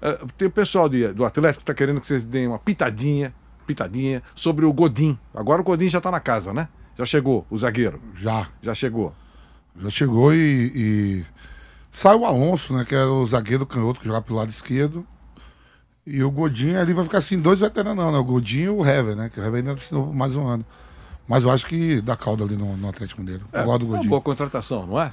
Uh, tem o pessoal de, do Atlético que está querendo que vocês deem uma pitadinha, pitadinha, sobre o Godin. Agora o Godin já está na casa, né? Já chegou, o zagueiro. Já. Já chegou. Já chegou e, e... sai o Alonso, né? Que era é o zagueiro canhoto que jogava o lado esquerdo. E o Godinho ali vai ficar assim, dois veteranos, não né? O Godinho e o Hever, né? Que o Hever ainda assinou mais um ano. Mas eu acho que dá calda ali no, no Atlético Mineiro. É, Igual do Godinho. É uma boa contratação, não é?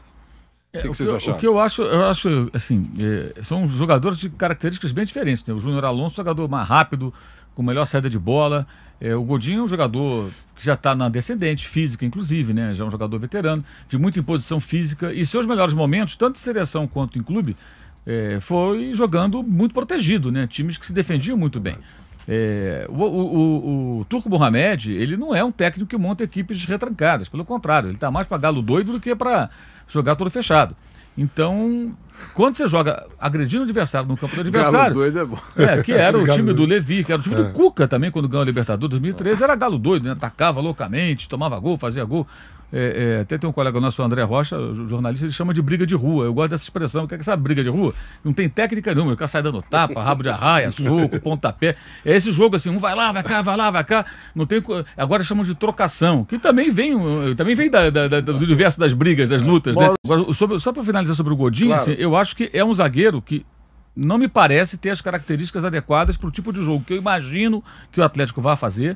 É, o que, vocês acharam? O que eu acho, eu acho assim, é, são jogadores de características bem diferentes. Né? O Júnior Alonso, jogador mais rápido, com melhor saída de bola. É, o Godinho é um jogador que já está na descendente, física inclusive, né? Já é um jogador veterano, de muita imposição física. E seus melhores momentos, tanto em seleção quanto em clube, é, foi jogando muito protegido, né? Times que se defendiam muito bem. É, o, o, o, o, Turco Mohamed, ele não é um técnico que monta equipes retrancadas, pelo contrário, ele está mais para galo doido do que para jogar todo fechado. Então, quando você joga agredindo o adversário no campo do adversário. Galo doido é bom. É, que era o time do Levi, que era o time é. do Cuca também, quando ganhou a Libertadores 2013, era galo doido, né? atacava loucamente, tomava gol, fazia gol. É, é, até tem um colega nosso, André Rocha, jornalista, ele chama de briga de rua. Eu gosto dessa expressão. O que é essa briga de rua? Não tem técnica nenhuma. O cara sai dando tapa, rabo de arraia, soco, pontapé. É esse jogo assim, um vai lá, vai cá, vai lá, vai cá. Não tem, agora chamam de trocação, que também vem, eh, também vem da, da, da, do universo das brigas, das lutas. Né? Agora, sobre, só para finalizar sobre o Godinho, claro. assim, eu acho que é um zagueiro que não me parece ter as características adequadas para o tipo de jogo que eu imagino que o Atlético vá fazer,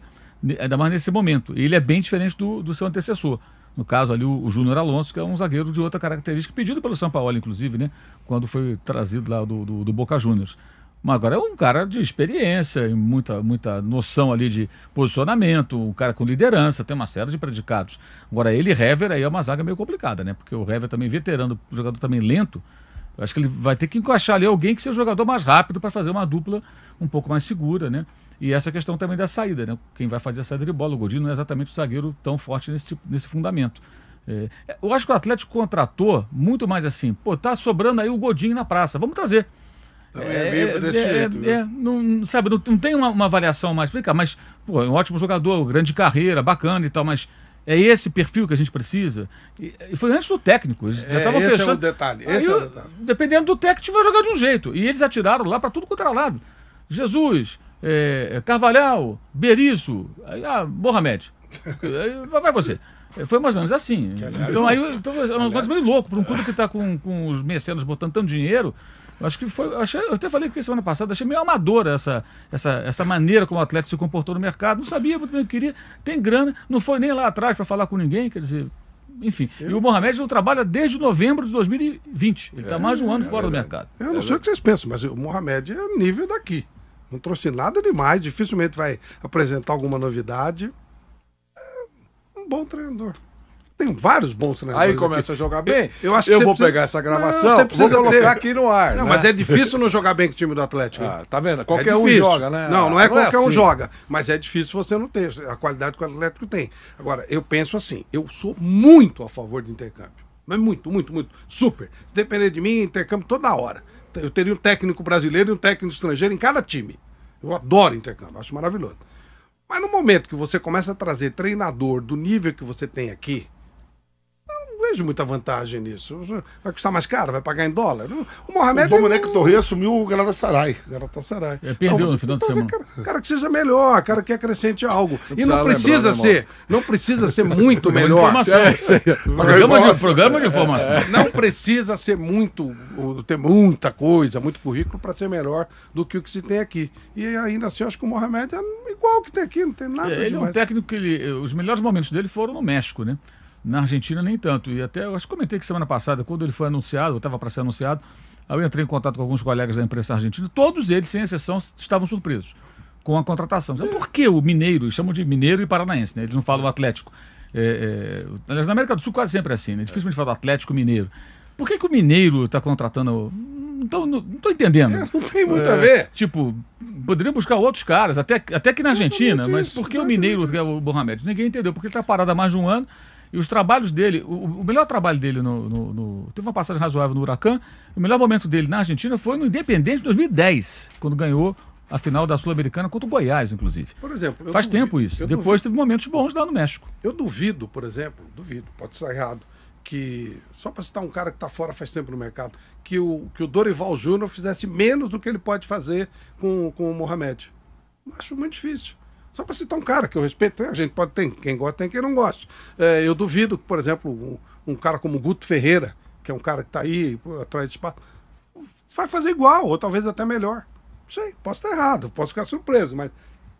ainda mais nesse momento. Ele é bem diferente do, do seu antecessor. No caso ali, o, Júnior Alonso, que é um zagueiro de outra característica, pedido pelo São Paulo, inclusive, né? Quando foi trazido lá do, do, do Boca Juniors. Mas agora é um cara de experiência, muita, muita noção ali de posicionamento, um cara com liderança, tem uma série de predicados. Agora, ele e Hever aí é uma zaga meio complicada, né? Porque o Hever também veterano, jogador também lento. Acho que ele vai ter que encaixar ali alguém que seja jogador mais rápido para fazer uma dupla um pouco mais segura, né? E essa questão também da saída, né? Quem vai fazer a saída de bola, o Godinho não é exatamente o zagueiro tão forte nesse, tipo, nesse fundamento. É, eu acho que o Atlético contratou muito mais assim, pô, tá sobrando aí o Godinho na praça, vamos trazer. Também então, é, é, é desse é, é jeito. Né? É, não, sabe, não, não tem uma, uma, avaliação mais. Fica, mas, pô, é um ótimo jogador, grande carreira, bacana e tal, mas é esse perfil que a gente precisa. E, foi antes do técnico. Eles é, esse fechando. é o detalhe. Aí, é o detalhe. Dependendo do técnico, vai jogar de um jeito. E eles atiraram lá para tudo quanto era lado. Jesus, é, é, Carvalhal, Berizo, ah, Mohamed. Vai você. É, foi mais ou menos assim. Aliás, então aí né? então, é um negócio meio louco para um clube que está com, com os mecenas botando tanto dinheiro. Acho que foi. Achei, eu até falei que semana passada, achei meio amadora essa, essa, essa maneira como o atleta se comportou no mercado. Não sabia muito bem o que queria, tem grana, não foi nem lá atrás para falar com ninguém, quer dizer. Enfim, eu... e o Mohamed não trabalha desde novembro de 2020. Ele está é, mais de um ano é, fora do mercado. Eu não sei o que vocês pensam, mas o Mohamed é nível daqui. Não trouxe nada demais, dificilmente vai apresentar alguma novidade. É um bom treinador. Tem vários bons treinadores. Aí começa aqui. a jogar bem. Eu, eu acho que eu vou precisa... pegar essa gravação, não, vou colocar ter... aqui no ar. Não, né? mas é difícil não jogar bem com o time do Atlético. Ah, tá vendo? É qualquer é um joga, né? Não, não é não é qualquer é assim. um joga, mas é difícil você não ter a qualidade que o Atlético tem. Agora, eu penso assim, eu sou muito a favor de intercâmbio. Mas muito, muito, muito. Super. Se depender de mim, intercâmbio toda hora eu teria um técnico brasileiro e um técnico estrangeiro em cada time. Eu adoro intercâmbio, acho maravilhoso. Mas no momento que você começa a trazer treinador do nível que você tem aqui, vejo muita vantagem nisso. Vai custar mais caro, vai pagar em dólar. O Mohamed. O Domenech é é não... Torre assumiu o Galatasaray. Galatasaray. É, perdeu não, no final de semana. Cara, cara, que seja melhor, cara que acrescente algo. Não e não precisa lembrar, né, ser, não precisa ser muito melhor. Informação. É, programa, de, programa de informação. Não precisa ser muito, ter muita coisa, muito currículo para ser melhor do que o que se tem aqui. E ainda assim, eu acho que o Mohamed é igual que tem aqui, não tem nada. É, ele demais. é um técnico que ele, eh, os melhores momentos dele foram no México, né? Na Argentina, nem tanto. E até, eu acho que comentei que semana passada, quando ele foi anunciado, ou estava para ser anunciado, eu entrei em contato com alguns colegas da imprensa argentina, todos eles, sem exceção, estavam surpresos com a contratação. Por que o mineiro, chamam de mineiro e paranaense, né? Eles não falam atlético. É, é, na América do Sul quase sempre é assim, né? Dificilmente falar atlético mineiro. Por que, que o mineiro está contratando. não estou entendendo. É, não tem muito a é, ver. Tipo, poderia buscar outros caras, até, até que na Argentina, mas por que o mineiro, isso. o Mohamed? Ninguém entendeu, porque ele está parado há mais de um ano. E os trabalhos dele, o, o melhor trabalho dele no, no, no, Teve uma passagem razoável no Huracan. O melhor momento dele na Argentina foi no Independente de 2010, quando ganhou a final da Sul-Americana contra o Goiás, inclusive. Por exemplo. Faz duvido, tempo isso. Depois duvido. teve momentos bons lá no México. Eu duvido, por exemplo, duvido, pode estar errado, que, só para citar um cara que está fora faz tempo no mercado, que o, que o Dorival Júnior fizesse menos do que ele pode fazer com, com o Mohamed. Acho muito difícil. Só para citar um cara que eu respeito, né? a gente pode ter quem gosta, tem quem não gosta. É, eu duvido que, por exemplo, um, um, cara como Guto Ferreira, que é um cara que está aí atrás de espaço, vai fazer igual, ou talvez até melhor. Não sei, posso estar errado, posso ficar surpreso, mas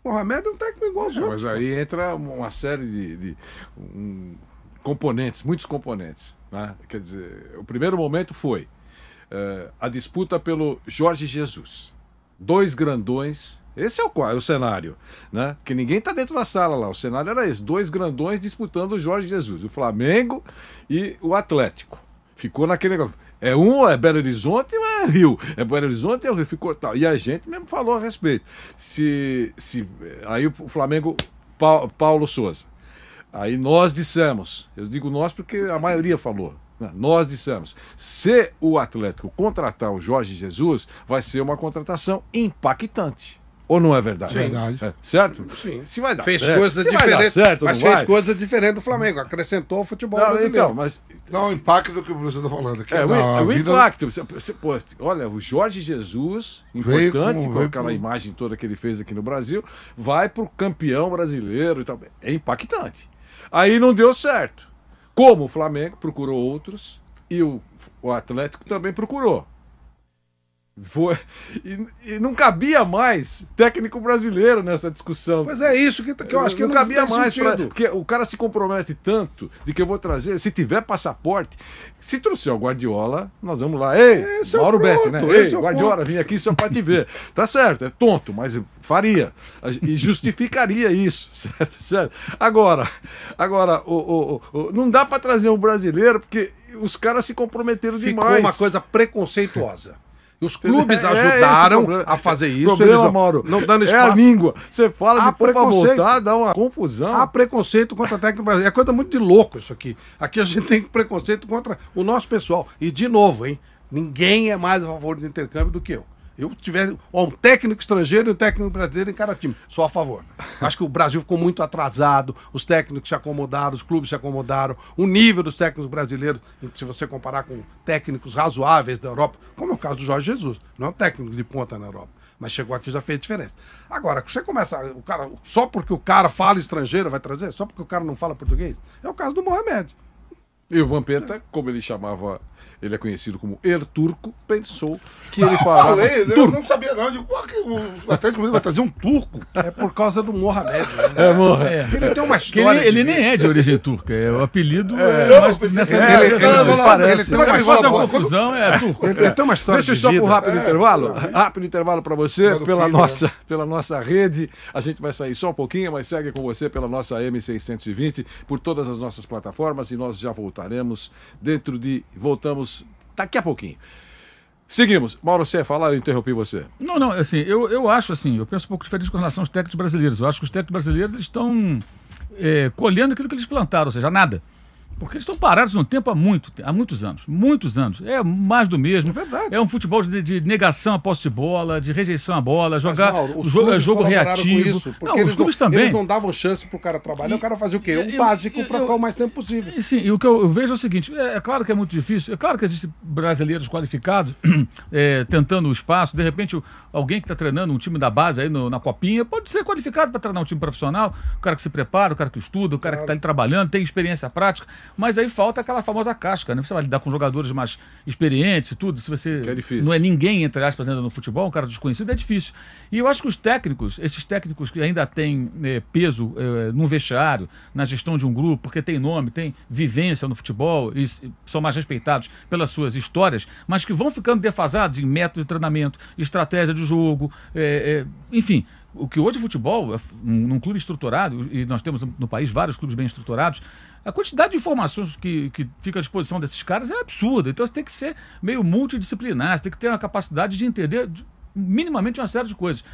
o Mohamed é um técnico igual aos é, outros. Mas aí pô. entra uma série de, de um, componentes, muitos componentes. Né? Quer dizer, o primeiro momento foi uh, a disputa pelo Jorge Jesus dois grandões. Esse é o, qual, é o cenário, né? Que ninguém tá dentro da sala lá. O cenário era esse: dois grandões disputando o Jorge Jesus, o Flamengo e o Atlético. Ficou naquele negócio. É um, é Belo Horizonte, é Rio. É Belo Horizonte, é o Rio. Ficou tal. E a gente mesmo falou a respeito. Se, se, aí o Flamengo, Paulo Souza. Aí nós dissemos, eu digo nós porque a maioria falou. Nós dissemos: se o Atlético contratar o Jorge Jesus, vai ser uma contratação impactante. Ou não é verdade? Verdade. É, certo? Sim. Se vai dar fez certo. Coisa se diferente, vai dar certo, mas fez coisas diferentes do Flamengo. Acrescentou o futebol não, brasileiro. Então, mas... Dá um impacto do que o Bruno está falando aqui. É, né? é o, o vida... impacto. Pô, olha, o Jorge Jesus, importante, com, aquela pro... imagem toda que ele fez aqui no Brasil, vai para o campeão brasileiro e tal. É impactante. Aí não deu certo. Como o Flamengo procurou outros e o, o Atlético também procurou. Foi. E, e, não cabia mais técnico brasileiro nessa discussão. Mas é isso que, que eu acho que não, não cabia mais. Pra, porque o cara se compromete tanto de que eu vou trazer, se tiver passaporte, se trouxer o Guardiola, nós vamos lá. Ei, esse é Mauro é Betti, né? Ei, é Guardiola, ponto. vim aqui só para te ver. tá certo, é tonto, mas faria. E justificaria isso. Certo, certo. Agora, agora o, o, o não dá para trazer um brasileiro porque os caras se comprometeram Ficou demais. uma coisa preconceituosa. Os clubes é, é ajudaram é a fazer isso. Problema, eles não, Mauro, não dando espaço. É a língua. Você fala de preconceito, voltar, dá uma confusão. Há preconceito contra a técnica brasileira. É coisa muito de louco isso aqui. Aqui a gente tem preconceito contra o nosso pessoal. E de novo, hein? Ninguém é mais a favor do intercâmbio do que eu. Eu tiver ó, um técnico estrangeiro e um técnico brasileiro em cada time. Sou a favor. Acho que o Brasil ficou muito atrasado, os técnicos se acomodaram, os clubes se acomodaram, o nível dos técnicos brasileiros, se você comparar com técnicos razoáveis da Europa, como é o caso do Jorge Jesus, não é um técnico de ponta na Europa, mas chegou aqui e já fez diferença. Agora, você começa, o cara, só porque o cara fala estrangeiro vai trazer? Só porque o cara não fala português? É o caso do Mohamed. E o Vampeta, como ele chamava ele é conhecido como Erturco, pensou que ele falava. Falei, turco. eu não sabia não. Digo, que o Atlético Mineiro vai trazer um turco. É por causa do Mohamed. Né? É, Mohamed. É. Ele tem uma história. Ele, ele, nem é de origem turca, é o apelido. É, é, mas nessa é, ele, ele, parece. Ele, ele, ele, faz confusão, quando... é turco. Ele, tem uma história. Deixa eu só para é. um rápido intervalo. Rápido intervalo para você, pela, nossa, né? pela nossa rede. A gente vai sair só um pouquinho, mas segue com você pela nossa M620, por todas as nossas plataformas e nós já voltaremos dentro de. Voltamos daqui a pouquinho. Seguimos. Mauro, você ia falar, eu interrompi você. Não, não, assim, eu, eu acho assim, eu penso um pouco diferente com relação aos técnicos brasileiros. Eu acho que os técnicos brasileiros estão é, colhendo aquilo que eles plantaram, ou seja, nada porque eles estão parados no tempo há muito há muitos anos. Muitos anos. É mais do mesmo. É verdade. É um futebol de, de negação à posse de bola, de rejeição à bola, jogar Mas, Mauro, jogo, é jogo reativo. Isso, não, os clubes não, também. Eles não davam chance para o cara trabalhar, e, o cara fazia o quê? O básico para ficar o mais tempo possível. E, sim, e o que eu, eu vejo é o seguinte: é, é, claro que é muito difícil, é claro que existem brasileiros qualificados é, tentando o espaço, de repente alguém que está treinando um time da base aí no, na copinha pode ser qualificado para treinar um time profissional, o cara que se prepara, o cara que estuda, o cara tá claro. que está ali trabalhando, tem experiência prática. Mas aí falta aquela famosa casca, né? Você vai lidar com jogadores mais experientes e tudo. Se você que é difícil. não é ninguém, entre aspas, ainda no futebol, um cara desconhecido, é difícil. E eu acho que os técnicos, esses técnicos que ainda têm é, peso é, vestiário, na gestão de um grupo, porque tem nome, tem vivência no futebol e são mais respeitados pelas suas histórias, mas que vão ficando defasados em método de treinamento, estratégia de jogo, é, enfim o que hoje o futebol, é, num clube estruturado, e nós temos no país vários clubes bem estruturados, a quantidade de informações que, que fica à disposição desses caras é absurda. Então você tem que ser meio multidisciplinar, você tem que ter uma capacidade de entender minimamente uma série de coisas.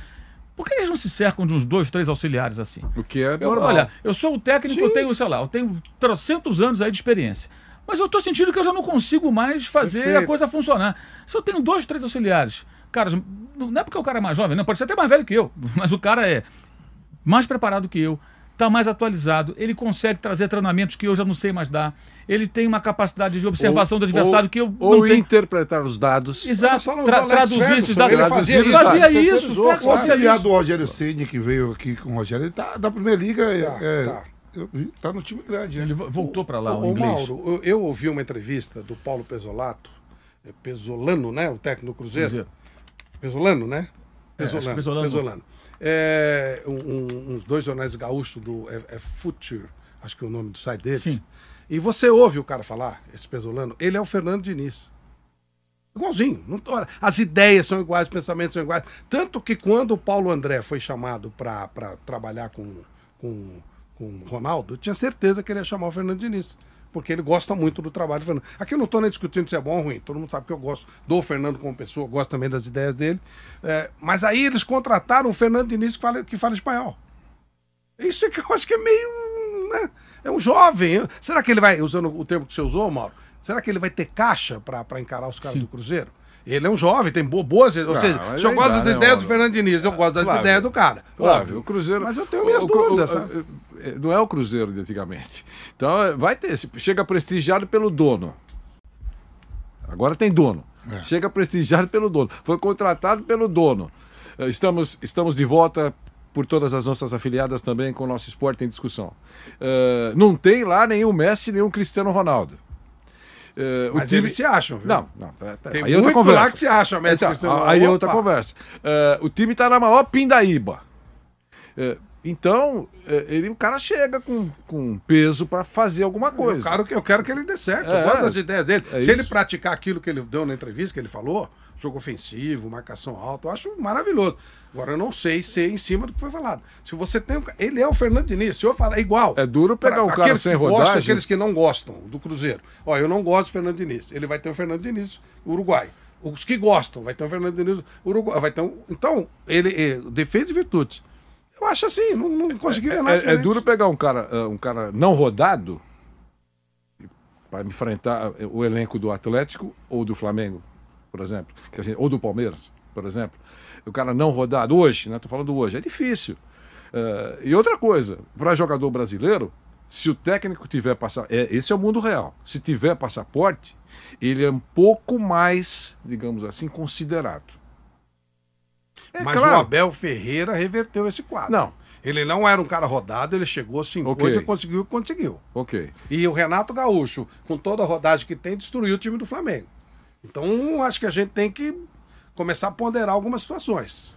Por que eles não se cercam de uns dois, três auxiliares assim? O que é normal. olha, eu sou o técnico, Sim. eu tenho, sei lá, eu tenho trocentos anos aí de experiência. Mas eu estou sentindo que eu já não consigo mais fazer Perfeito. a coisa funcionar. Se eu tenho dois, três auxiliares, Caras, não é porque o cara é mais jovem, não, pode ser até mais velho que eu, mas o cara é mais preparado que eu, está mais atualizado, ele consegue trazer treinamentos que eu já não sei mais dar, ele tem uma capacidade de observação ou, do adversário ou, que eu ou não tenho. interpretar os dados. Exato, tra traduzir esses dados. Ele fazia, ele fazia, fazia isso, o afiliado do Rogério Ceni que veio aqui com o Rogério, ele tá da primeira liga, é, tá, é, tá. tá. no time grande. Né? Ele voltou para lá, o, o, o inglês. Mauro, eu, eu, ouvi uma entrevista do Paulo Pesolato, é, Pesolano, né, o técnico do Cruzeiro. Cruzeiro Pesolano, né? É, Pesolano. É, Pesolano. Pesolano. É, um, uns dois jornais gaúchos do é, é Future, acho que é o nome do site deles. Sim. E você ouve o cara falar, esse Pesolano, ele é o Fernando Diniz. Igualzinho. Não, as ideias são iguais, os pensamentos são iguais. Tanto que quando o Paulo André foi chamado para trabalhar com, com, com o Ronaldo, eu tinha certeza que ele ia chamar o Fernando Diniz porque ele gosta muito do trabalho do Fernando. Aqui eu não estou nem discutindo se é bom ou ruim, todo mundo sabe que eu gosto do Fernando como pessoa, gosto também das ideias dele. É, mas aí eles contrataram o Fernando Diniz que fala, que fala espanhol. Isso é que eu acho que é meio. Né? É um jovem. Será que ele vai, usando o termo que você usou, Mauro, será que ele vai ter caixa para encarar os caras Sim. do Cruzeiro? Ele é um jovem, tem boas. Ou não, seja, se eu é gosto das né, ideias mano? do Fernando Diniz, eu gosto das claro, ideias do cara. Claro, o Cruzeiro. Mas eu tenho minhas o, dúvidas, o, sabe? O, não é o Cruzeiro de antigamente. Então vai ter, chega prestigiado pelo dono. Agora tem dono. É. Chega prestigiado pelo dono. Foi contratado pelo dono. Eh, estamos, estamos de volta por todas as nossas afiliadas também com o nosso esporte em discussão. Uh, não tem lá nenhum Messi, nenhum Cristiano Ronaldo. Uh, Mas o time... eles se acham, viu? Não, não. Tem aí é muito outra conversa. lá que se acha, Messi, então, Cristiano Ronaldo. Aí é outra conversa. Uh, o time está na maior pindaíba. Uh, então, é, ele, o cara chega com, com peso para fazer alguma coisa. Eu quero, que, eu quero que ele dê certo. É, eu gosto das ideias dele. É Se isso. ele praticar aquilo que ele deu na entrevista, que ele falou, jogo ofensivo, marcação alta, eu acho maravilhoso. Agora eu não sei se em cima do que foi falado. Se você tem. Ele é o Fernando Diniz, se eu falar, é igual. É duro pegar um cara sem rodagem. Gostam, aqueles que não gostam do Cruzeiro. Ó, eu não gosto do Fernando Diniz. Ele vai ter o Fernando Diniz, Uruguai os que gostam, vai ter o Fernando Diniz Uruguai, vai ter um... então ele eh, defesa e virtudes. Eu acho assim, não, não é, consegui ver é, nada. É, é, é, duro pegar um cara, eh, um cara não rodado para enfrentar eh, o elenco do Atlético ou do Flamengo, por exemplo, gente, ou do Palmeiras, por exemplo. O cara não rodado hoje, né? Tô falando hoje, é difícil. Uh, e outra coisa, para jogador brasileiro, se o técnico tiver passaporte, é, esse é o mundo real. Se tiver passaporte, ele é um pouco mais, digamos assim, considerado. É, Mas claro. o Abel Ferreira reverteu esse quadro. Não. Ele não era um cara rodado, ele chegou, se impôs okay. e conseguiu o que conseguiu. Ok. E o Renato Gaúcho, com toda a rodagem que tem, destruiu o time do Flamengo. Então, acho que a gente tem que começar a ponderar algumas situações.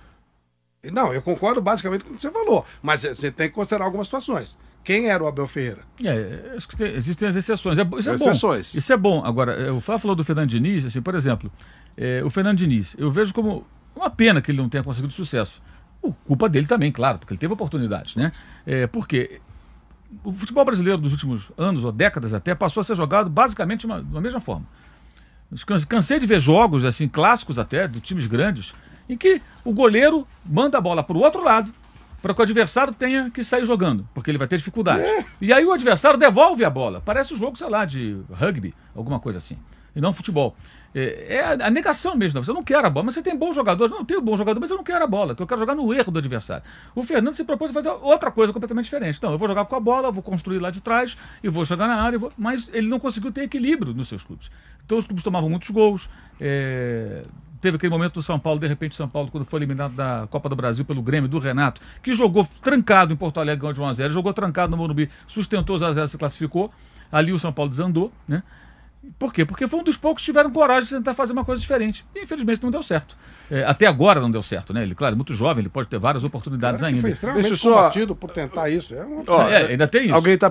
Não, eu concordo basicamente com o que você falou, mas a gente tem que considerar algumas situações. Quem era o Abel Ferreira? É, tem, existem as exceções. É, isso é exceções. bom. Isso é bom. Agora, o Flávio falou do Fernando Diniz, assim, por exemplo, é, o Fernando Diniz, eu vejo como uma pena que ele não tenha conseguido sucesso. o culpa dele também, claro, porque ele teve oportunidades, né? É, porque o futebol brasileiro dos últimos anos ou décadas até passou a ser jogado basicamente da uma, mesma forma. Cansei de ver jogos, assim, clássicos até, de times grandes, em que o goleiro manda a bola para o outro lado para que o adversário tenha que sair jogando, porque ele vai ter dificuldade. É. E aí o adversário devolve a bola. Parece o um jogo, sei lá, de rugby, alguma coisa assim e não futebol. É, é a negação mesmo. Você não quer a bola, mas você tem bons jogadores. Não, tenho bom jogador, mas eu não quero a bola, eu quero jogar no erro do adversário. O Fernando se propôs a fazer outra coisa completamente diferente. Então, eu vou jogar com a bola, vou construir lá de trás e vou chegar na área, vou... mas ele não conseguiu ter equilíbrio nos seus clubes. Então, os clubes tomavam muitos gols. É teve aquele momento do São Paulo, de repente, o São Paulo, quando foi eliminado da Copa do Brasil pelo Grêmio, do Renato, que jogou trancado em Porto Alegre, ganhou de 1x0, jogou trancado no Morumbi, sustentou 0x0, se classificou. Ali o São Paulo desandou, né? Por quê? Porque foi um dos poucos que tiveram coragem de tentar fazer uma coisa diferente. E, infelizmente não deu certo. É, até agora não deu certo, né? Ele, claro, é muito jovem, ele pode ter várias oportunidades claro ainda. Foi extremamente Deixa eu só... por tentar isso. É, uma... Ó, é ainda tem isso. Alguém está